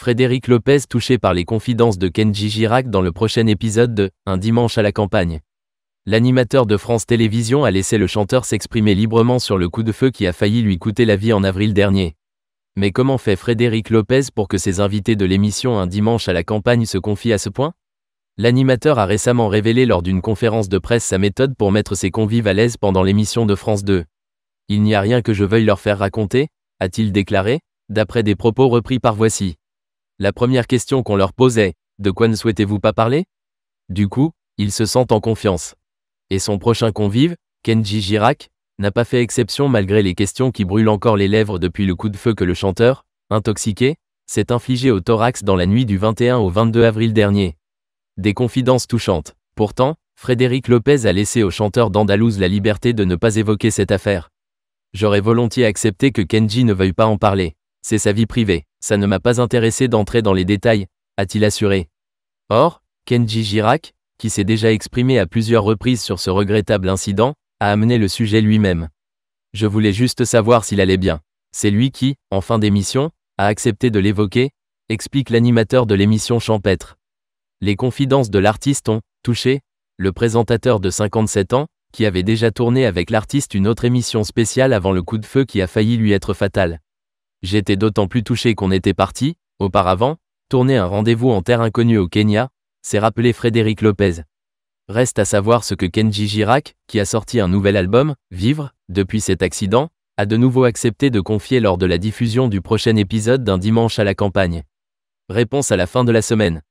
Frédéric Lopez touché par les confidences de Kenji Girac dans le prochain épisode de Un dimanche à la campagne. L'animateur de France Télévisions a laissé le chanteur s'exprimer librement sur le coup de feu qui a failli lui coûter la vie en avril dernier. Mais comment fait Frédéric Lopez pour que ses invités de l'émission Un dimanche à la campagne se confient à ce point L'animateur a récemment révélé lors d'une conférence de presse sa méthode pour mettre ses convives à l'aise pendant l'émission de France 2. Il n'y a rien que je veuille leur faire raconter, a-t-il déclaré, d'après des propos repris par Voici. La première question qu'on leur posait, de quoi ne souhaitez-vous pas parler Du coup, ils se sentent en confiance. Et son prochain convive, Kenji Girac, n'a pas fait exception malgré les questions qui brûlent encore les lèvres depuis le coup de feu que le chanteur, intoxiqué, s'est infligé au thorax dans la nuit du 21 au 22 avril dernier. Des confidences touchantes. Pourtant, Frédéric Lopez a laissé au chanteur d'Andalouse la liberté de ne pas évoquer cette affaire. J'aurais volontiers accepté que Kenji ne veuille pas en parler. C'est sa vie privée, ça ne m'a pas intéressé d'entrer dans les détails, a-t-il assuré. Or, Kenji Girac, qui s'est déjà exprimé à plusieurs reprises sur ce regrettable incident, a amené le sujet lui-même. Je voulais juste savoir s'il allait bien. C'est lui qui, en fin d'émission, a accepté de l'évoquer, explique l'animateur de l'émission Champêtre. Les confidences de l'artiste ont touché le présentateur de 57 ans, qui avait déjà tourné avec l'artiste une autre émission spéciale avant le coup de feu qui a failli lui être fatal. J'étais d'autant plus touché qu'on était parti, auparavant, tourner un rendez-vous en terre inconnue au Kenya, s'est rappelé Frédéric Lopez. Reste à savoir ce que Kenji Girac, qui a sorti un nouvel album, Vivre, depuis cet accident, a de nouveau accepté de confier lors de la diffusion du prochain épisode d'un dimanche à la campagne. Réponse à la fin de la semaine.